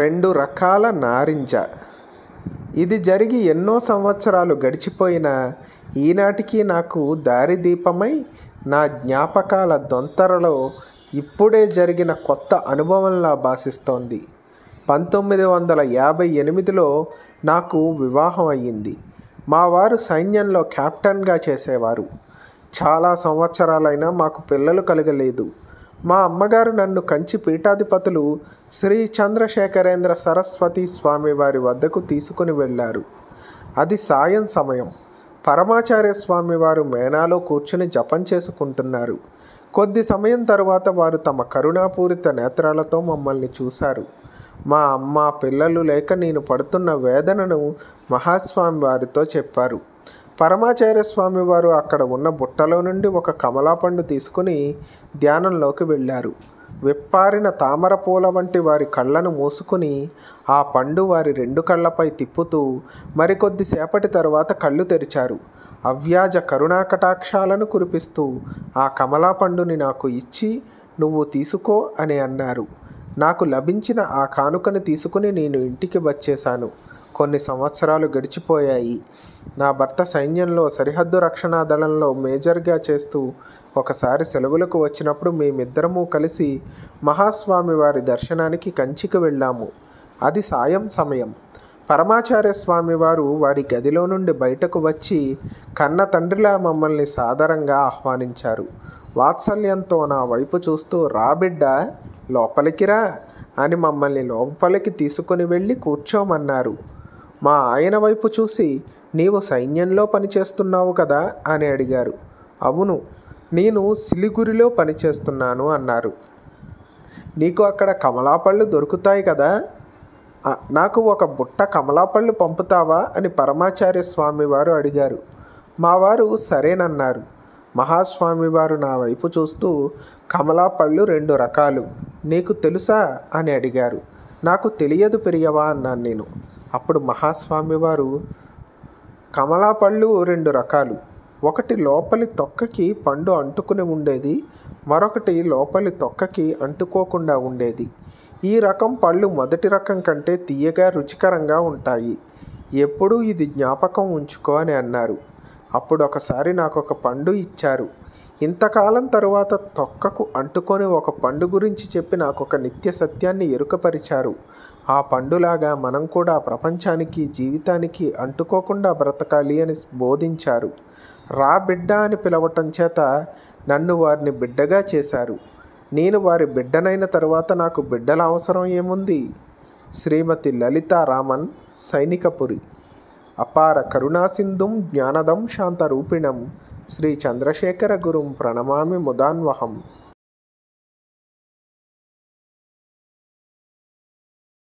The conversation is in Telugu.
రెండు రకాల నారింజ ఇది జరిగి ఎన్నో సంవత్సరాలు గడిచిపోయినా ఈనాటికి నాకు దారిదీపమై నా జ్ఞాపకాల దొంతరలో ఇప్పుడే జరిగిన కొత్త అనుభవంలా భాషిస్తోంది పంతొమ్మిది వందల యాభై ఎనిమిదిలో నాకు వివాహం అయ్యింది మా వారు సైన్యంలో కెప్టెన్గా చేసేవారు చాలా సంవత్సరాలైనా మాకు పిల్లలు కలగలేదు మా అమ్మగారు నన్ను కంచి పీఠాధిపతులు శ్రీ చంద్రశేఖరేంద్ర సరస్వతి స్వామి వారి వద్దకు తీసుకుని వెళ్ళారు అది సాయం సమయం పరమాచార్య స్వామి వారు మేనాలో కూర్చుని జపం చేసుకుంటున్నారు కొద్ది సమయం తరువాత వారు తమ కరుణాపూరిత నేత్రాలతో మమ్మల్ని చూశారు మా అమ్మ పిల్లలు లేక నేను పడుతున్న వేదనను మహాస్వామి వారితో చెప్పారు పరమాచార్య స్వామి వారు అక్కడ ఉన్న బుట్టలో నుండి ఒక కమలాపండు తీసుకుని ధ్యానంలోకి వెళ్ళారు విప్పారిన తామర పూల వంటి వారి కళ్ళను మూసుకుని ఆ పండు వారి రెండు కళ్ళపై తిప్పుతూ మరికొద్దిసేపటి తర్వాత కళ్ళు తెరిచారు అవ్యాజ కరుణాకటాక్షాలను కురిపిస్తూ ఆ కమలాపండుని నాకు ఇచ్చి నువ్వు తీసుకో అని అన్నారు నాకు లభించిన ఆ కానుకను తీసుకుని నేను ఇంటికి వచ్చేశాను కొన్ని సంవత్సరాలు గడిచిపోయాయి నా భర్త సైన్యంలో సరిహద్దు రక్షణ దళంలో మేజర్గా చేస్తూ ఒకసారి సెలవులకు వచ్చినప్పుడు మేమిద్దరము కలిసి మహాస్వామి వారి దర్శనానికి కంచికి వెళ్ళాము అది సాయం సమయం పరమాచార్య స్వామి వారు వారి గదిలో నుండి బయటకు వచ్చి కన్న తండ్రిలా మమ్మల్ని సాదరంగా ఆహ్వానించారు వాత్సల్యంతో నా వైపు చూస్తూ రాబిడ్డ లోపలికిరా అని మమ్మల్ని లోపలికి తీసుకుని వెళ్ళి కూర్చోమన్నారు మా ఆయన వైపు చూసి నీవు సైన్యంలో పనిచేస్తున్నావు కదా అని అడిగారు అవును నేను సిలిగురిలో పనిచేస్తున్నాను అన్నారు నీకు అక్కడ కమలాపళ్ళు దొరుకుతాయి కదా నాకు ఒక బుట్ట కమలాపళ్ళు పంపుతావా అని పరమాచార్య స్వామి వారు అడిగారు మా వారు సరేనన్నారు మహాస్వామి వారు నా వైపు చూస్తూ కమలాపళ్ళు రెండు రకాలు నీకు తెలుసా అని అడిగారు నాకు తెలియదు పెరియవా అన్నాను నేను అప్పుడు మహాస్వామి వారు కమలా పళ్ళు రెండు రకాలు ఒకటి లోపలి తొక్కకి పండు అంటుకుని ఉండేది మరొకటి లోపలి తొక్కకి అంటుకోకుండా ఉండేది ఈ రకం పళ్ళు మొదటి రకం కంటే తీయగా రుచికరంగా ఉంటాయి ఎప్పుడూ ఇది జ్ఞాపకం ఉంచుకో అని అన్నారు అప్పుడు ఒకసారి నాకు ఒక పండు ఇచ్చారు ఇంతకాలం తరువాత తొక్కకు అంటుకొని ఒక పండు గురించి చెప్పి నాకు ఒక నిత్య సత్యాన్ని ఎరుకపరిచారు ఆ పండులాగా మనం కూడా ప్రపంచానికి జీవితానికి అంటుకోకుండా బ్రతకాలి అని బోధించారు రా బిడ్డ అని పిలవటం చేత నన్ను వారిని బిడ్డగా చేశారు నేను వారి బిడ్డనైన తరువాత నాకు బిడ్డల అవసరం ఏముంది శ్రీమతి లలితా రామన్ సైనికపురి అపార కరుణాసింధుం జ్ఞానదం శాంతరూపిణం శ్రీ చంద్రశేఖర గురుం ప్రణమామి ముదాన్వహం